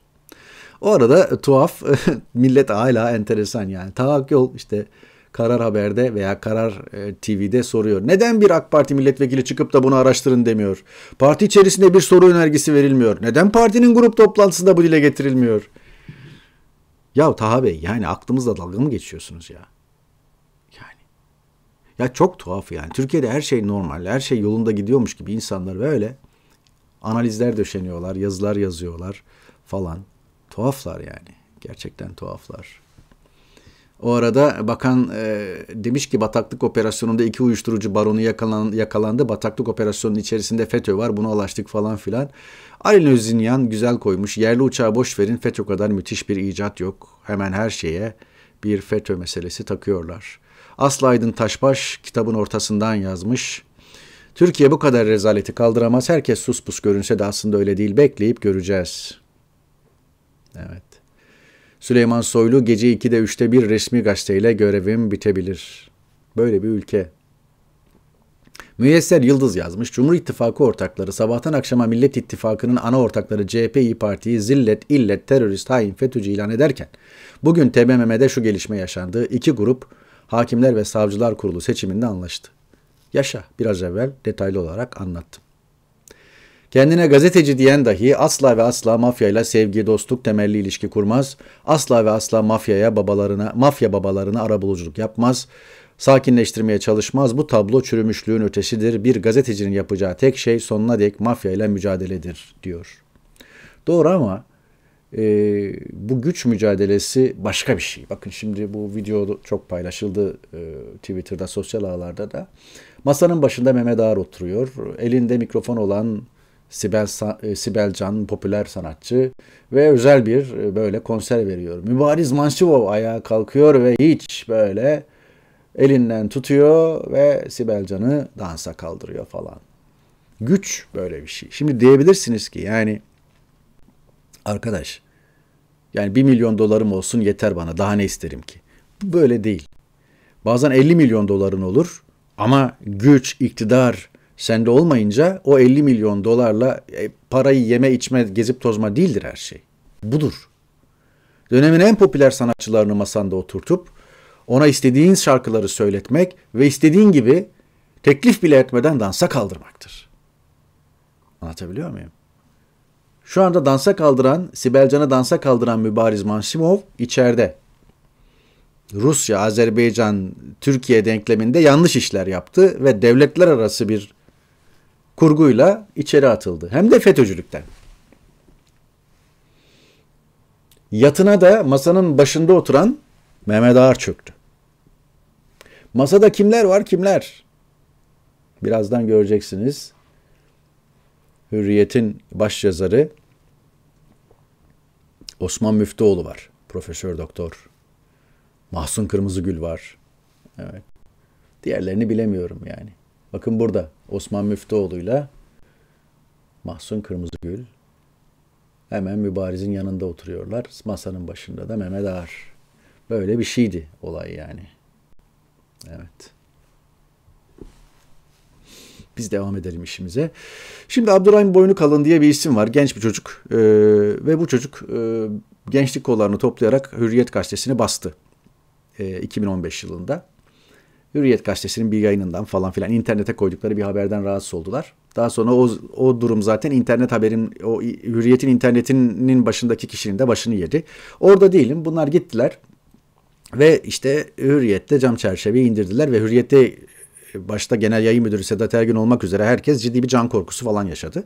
O arada tuhaf [LAUGHS] millet hala enteresan yani. yol işte Karar Haber'de veya Karar e, TV'de soruyor. Neden bir AK Parti milletvekili çıkıp da bunu araştırın demiyor? Parti içerisinde bir soru önergesi verilmiyor. Neden partinin grup toplantısında bu dile getirilmiyor? Ya Taha Bey yani aklımızla dalga mı geçiyorsunuz ya? Yani. Ya çok tuhaf yani. Türkiye'de her şey normal, her şey yolunda gidiyormuş gibi insanlar böyle analizler döşeniyorlar, yazılar yazıyorlar falan. Tuhaflar yani. Gerçekten tuhaflar. O arada bakan e, demiş ki bataklık operasyonunda iki uyuşturucu baronu yakalan, yakalandı. Bataklık operasyonunun içerisinde FETÖ var. Bunu alaştık falan filan. Ali Özinyan güzel koymuş. Yerli uçağı boş verin. FETÖ kadar müthiş bir icat yok. Hemen her şeye bir FETÖ meselesi takıyorlar. Aslı Aydın Taşbaş kitabın ortasından yazmış. Türkiye bu kadar rezaleti kaldıramaz. Herkes sus pus görünse de aslında öyle değil. Bekleyip göreceğiz.'' Evet. Süleyman Soylu gece 2'de 3'te bir resmi gazeteyle görevim bitebilir. Böyle bir ülke. Müyesser Yıldız yazmış. Cumhur İttifakı ortakları sabahtan akşama Millet İttifakı'nın ana ortakları CHP İYİ Parti'yi zillet, illet, terörist, hain, FETÖ'cü ilan ederken bugün TBMM'de şu gelişme yaşandı. İki grup Hakimler ve Savcılar Kurulu seçiminde anlaştı. Yaşa biraz evvel detaylı olarak anlattım. Kendine gazeteci diyen dahi asla ve asla mafyayla sevgi, dostluk temelli ilişki kurmaz. Asla ve asla mafyaya babalarına, mafya babalarına arabuluculuk yapmaz. Sakinleştirmeye çalışmaz. Bu tablo çürümüşlüğün ötesidir. Bir gazetecinin yapacağı tek şey sonuna dek mafyayla mücadeledir diyor. Doğru ama e, bu güç mücadelesi başka bir şey. Bakın şimdi bu video çok paylaşıldı e, Twitter'da, sosyal ağlarda da. Masanın başında Mehmet Ağar oturuyor. Elinde mikrofon olan Sibel, e, Sibel Can popüler sanatçı ve özel bir e, böyle konser veriyor. Mübariz Manşivov ayağa kalkıyor ve hiç böyle elinden tutuyor ve Sibel Can'ı dansa kaldırıyor falan. Güç böyle bir şey. Şimdi diyebilirsiniz ki yani arkadaş yani bir milyon dolarım olsun yeter bana daha ne isterim ki? Bu böyle değil. Bazen 50 milyon doların olur ama güç, iktidar, Sende olmayınca o 50 milyon dolarla e, parayı yeme içme gezip tozma değildir her şey. Budur. Dönemin en popüler sanatçılarını masanda oturtup ona istediğin şarkıları söyletmek ve istediğin gibi teklif bile etmeden dansa kaldırmaktır. Anlatabiliyor muyum? Şu anda dansa kaldıran, Sibel Sibelcan'ı dansa kaldıran Mübariz Mansimov içeride. Rusya, Azerbaycan, Türkiye denkleminde yanlış işler yaptı ve devletler arası bir kurguyla içeri atıldı. Hem de FETÖ'cülükten. Yatına da masanın başında oturan Mehmet Ağar çöktü. Masada kimler var kimler? Birazdan göreceksiniz. Hürriyet'in başyazarı Osman Müftüoğlu var. Profesör doktor. Mahsun Kırmızıgül var. Evet. Diğerlerini bilemiyorum yani. Bakın burada Osman Müftüoğlu'yla Mahsun Kırmızıgül hemen mübarizin yanında oturuyorlar. Masanın başında da Mehmet Ağar. Böyle bir şeydi olay yani. Evet. Biz devam edelim işimize. Şimdi Abdurrahim Boynu Kalın diye bir isim var. Genç bir çocuk. Ee, ve bu çocuk e, gençlik kollarını toplayarak Hürriyet Gazetesi'ni bastı. E, 2015 yılında. Hürriyet gazetesinin bir yayınından falan filan internete koydukları bir haberden rahatsız oldular. Daha sonra o, o durum zaten internet haberin, o hürriyetin internetinin başındaki kişinin de başını yedi. Orada değilim. Bunlar gittiler ve işte hürriyette cam çerçeveyi indirdiler ve hürriyette e, başta genel yayın müdürü Sedat Ergün olmak üzere herkes ciddi bir can korkusu falan yaşadı.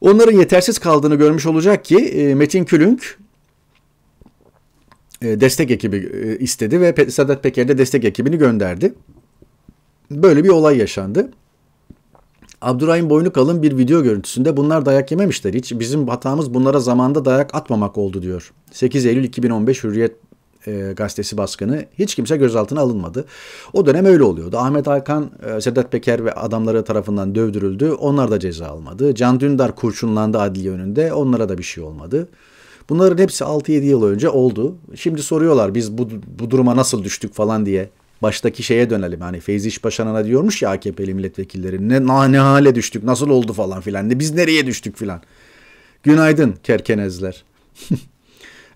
Onların yetersiz kaldığını görmüş olacak ki e, Metin Külünk e, destek ekibi e, istedi ve Sedat Peker de destek ekibini gönderdi. Böyle bir olay yaşandı. Abdurrahim kalın bir video görüntüsünde bunlar dayak yememişler hiç. Bizim hatamız bunlara zamanda dayak atmamak oldu diyor. 8 Eylül 2015 Hürriyet e, gazetesi baskını hiç kimse gözaltına alınmadı. O dönem öyle oluyordu. Ahmet Hakan, e, Sedat Peker ve adamları tarafından dövdürüldü. Onlar da ceza almadı. Can Dündar kurşunlandı adli önünde. Onlara da bir şey olmadı. Bunların hepsi 6-7 yıl önce oldu. Şimdi soruyorlar biz bu, bu duruma nasıl düştük falan diye. Baştaki şeye dönelim. Hani Feyzi İşbaşan'a diyormuş ya AKP'li milletvekilleri. Ne, ne hale düştük, nasıl oldu falan filan. biz nereye düştük filan. Günaydın kerkenezler. [LAUGHS]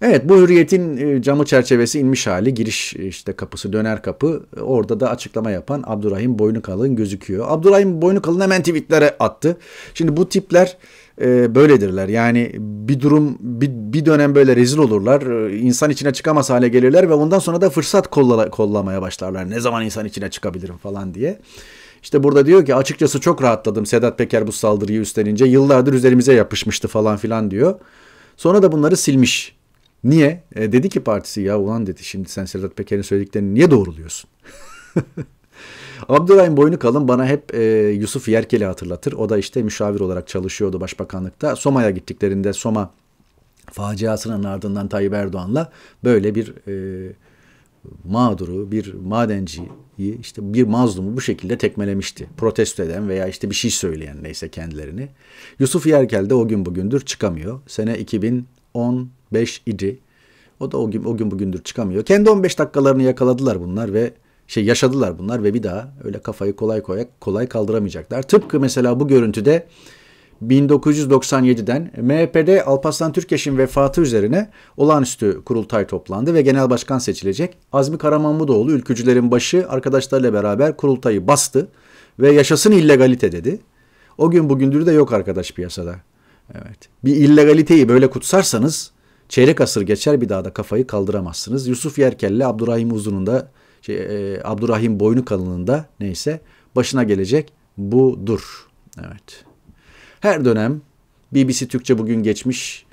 evet bu hürriyetin e, camı çerçevesi inmiş hali. Giriş e, işte kapısı döner kapı. Orada da açıklama yapan Abdurrahim Boynukalın gözüküyor. Abdurrahim Boynukalın hemen tweetlere attı. Şimdi bu tipler e, böyledirler. Yani bir durum bir, bir dönem böyle rezil olurlar. E, insan içine çıkamaz hale gelirler ve ondan sonra da fırsat kolla, kollamaya başlarlar. Ne zaman insan içine çıkabilirim falan diye. İşte burada diyor ki açıkçası çok rahatladım Sedat Peker bu saldırıyı üstlenince. Yıllardır üzerimize yapışmıştı falan filan diyor. Sonra da bunları silmiş. Niye? E, dedi ki partisi ya ulan dedi şimdi sen Sedat Peker'in söylediklerini niye doğruluyorsun? [LAUGHS] Abdurrahim kalın bana hep e, Yusuf Yerkel'i hatırlatır. O da işte müşavir olarak çalışıyordu başbakanlıkta. Soma'ya gittiklerinde Soma faciasının ardından Tayyip Erdoğan'la böyle bir e, mağduru, bir madenciyi, işte bir mazlumu bu şekilde tekmelemişti. Protesto eden veya işte bir şey söyleyen neyse kendilerini. Yusuf Yerkel de o gün bugündür çıkamıyor. Sene 2015 idi. O da o gün, o gün bugündür çıkamıyor. Kendi 15 dakikalarını yakaladılar bunlar ve şey yaşadılar bunlar ve bir daha öyle kafayı kolay kolay kolay kaldıramayacaklar. Tıpkı mesela bu görüntüde 1997'den MHP'de Alparslan Türkeş'in vefatı üzerine olağanüstü kurultay toplandı ve genel başkan seçilecek. Azmi Karamanlıoğlu ülkücülerin başı arkadaşlarıyla beraber kurultayı bastı ve yaşasın illegalite dedi. O gün bugündür de yok arkadaş piyasada. Evet. Bir illegaliteyi böyle kutsarsanız çeyrek asır geçer bir daha da kafayı kaldıramazsınız. Yusuf Yerkel'le Abdurrahim Uzun'un da şey, e, Abdurrahim boynu kalınında neyse başına gelecek budur. Evet. Her dönem BBC Türkçe bugün geçmiş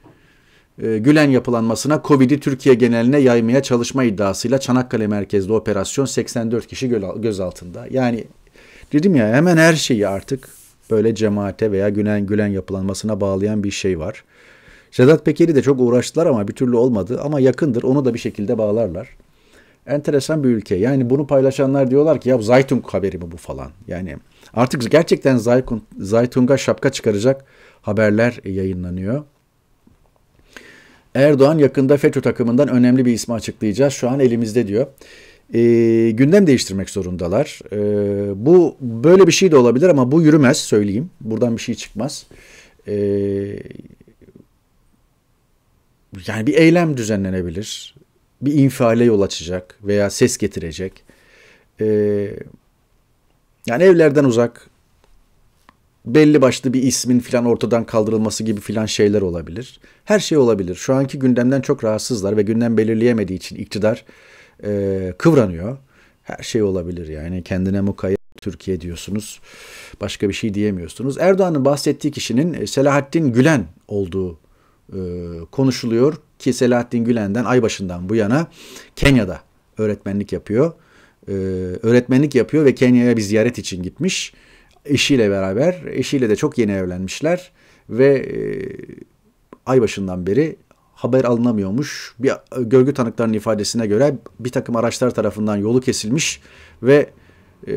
e, Gülen yapılanmasına Covid'i Türkiye geneline yaymaya çalışma iddiasıyla Çanakkale merkezli operasyon 84 kişi göz altında. Yani dedim ya hemen her şeyi artık böyle cemaate veya Gülen Gülen yapılanmasına bağlayan bir şey var. Sedat Peker'i de çok uğraştılar ama bir türlü olmadı ama yakındır onu da bir şekilde bağlarlar enteresan bir ülke. Yani bunu paylaşanlar diyorlar ki ya Zaytung haberi mi bu falan. Yani artık gerçekten Zaytung'a şapka çıkaracak haberler yayınlanıyor. Erdoğan yakında FETÖ takımından önemli bir ismi açıklayacağız. Şu an elimizde diyor. E, gündem değiştirmek zorundalar. E, bu böyle bir şey de olabilir ama bu yürümez söyleyeyim. Buradan bir şey çıkmaz. E, yani bir eylem düzenlenebilir bir infiale yol açacak veya ses getirecek. E, yani evlerden uzak belli başlı bir ismin filan ortadan kaldırılması gibi filan şeyler olabilir. Her şey olabilir. Şu anki gündemden çok rahatsızlar ve gündem belirleyemediği için iktidar e, kıvranıyor. Her şey olabilir yani kendine mukayyet Türkiye diyorsunuz. Başka bir şey diyemiyorsunuz. Erdoğan'ın bahsettiği kişinin e, Selahattin Gülen olduğu e, konuşuluyor ki Selahattin Gülen'den ay başından bu yana Kenya'da öğretmenlik yapıyor. Ee, öğretmenlik yapıyor ve Kenya'ya bir ziyaret için gitmiş. Eşiyle beraber, eşiyle de çok yeni evlenmişler ve e, ay başından beri haber alınamıyormuş. Bir e, görgü tanıklarının ifadesine göre bir takım araçlar tarafından yolu kesilmiş ve e,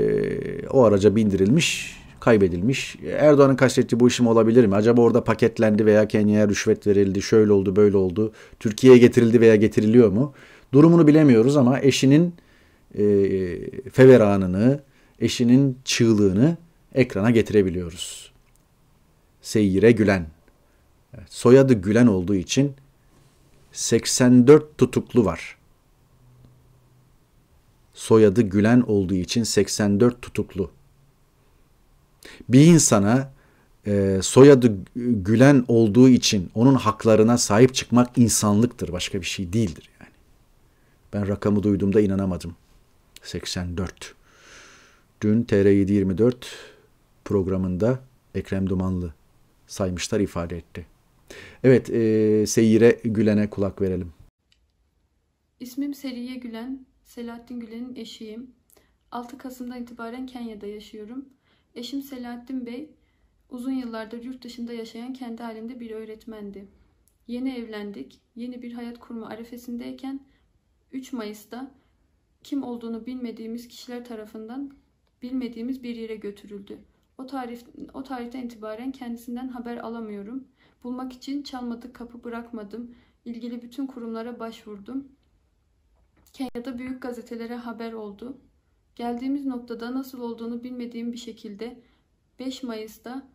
o araca bindirilmiş kaybedilmiş. Erdoğan'ın kastettiği bu işim olabilir mi? Acaba orada paketlendi veya Kenya'ya rüşvet verildi, şöyle oldu, böyle oldu. Türkiye'ye getirildi veya getiriliyor mu? Durumunu bilemiyoruz ama eşinin e, feveranını, eşinin çığlığını ekrana getirebiliyoruz. Seyire Gülen. Evet, soyadı Gülen olduğu için 84 tutuklu var. Soyadı Gülen olduğu için 84 tutuklu. Bir insana e, soyadı Gülen olduğu için onun haklarına sahip çıkmak insanlıktır. Başka bir şey değildir yani. Ben rakamı duyduğumda inanamadım. 84. Dün TR724 programında Ekrem Dumanlı saymışlar ifade etti. Evet, e, Seyire Gülen'e kulak verelim. İsmim Seriye Gülen, Selahattin Gülen'in eşiyim. 6 Kasım'dan itibaren Kenya'da yaşıyorum. Eşim Selahattin Bey uzun yıllardır yurt dışında yaşayan kendi halinde bir öğretmendi. Yeni evlendik, yeni bir hayat kurma arefesindeyken 3 Mayıs'ta kim olduğunu bilmediğimiz kişiler tarafından bilmediğimiz bir yere götürüldü. O, tarif, o tarihten itibaren kendisinden haber alamıyorum. Bulmak için çalmadık kapı bırakmadım. İlgili bütün kurumlara başvurdum. Kenya'da büyük gazetelere haber oldu. Geldiğimiz noktada nasıl olduğunu bilmediğim bir şekilde 5 Mayıs'ta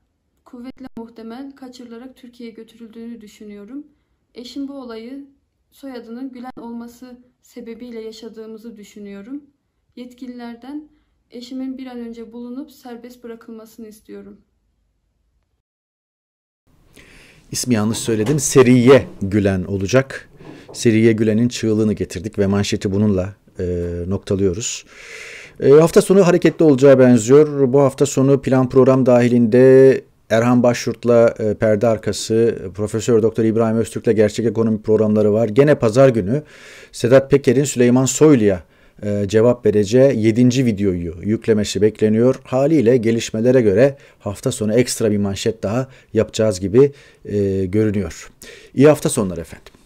kuvvetle muhtemel kaçırılarak Türkiye'ye götürüldüğünü düşünüyorum. Eşim bu olayı soyadının Gülen olması sebebiyle yaşadığımızı düşünüyorum. Yetkililerden eşimin bir an önce bulunup serbest bırakılmasını istiyorum. İsmi yanlış söyledim. Seriye Gülen olacak. Seriye Gülen'in çığlığını getirdik ve manşeti bununla e, noktalıyoruz. E, hafta sonu hareketli olacağı benziyor. Bu hafta sonu plan program dahilinde Erhan Başyurt'la e, perde arkası, Profesör Doktor İbrahim Öztürk'le gerçek ekonomi programları var. Gene pazar günü Sedat Peker'in Süleyman Soylu'ya e, cevap vereceği 7. videoyu yüklemesi bekleniyor. Haliyle gelişmelere göre hafta sonu ekstra bir manşet daha yapacağız gibi e, görünüyor. İyi hafta sonları efendim.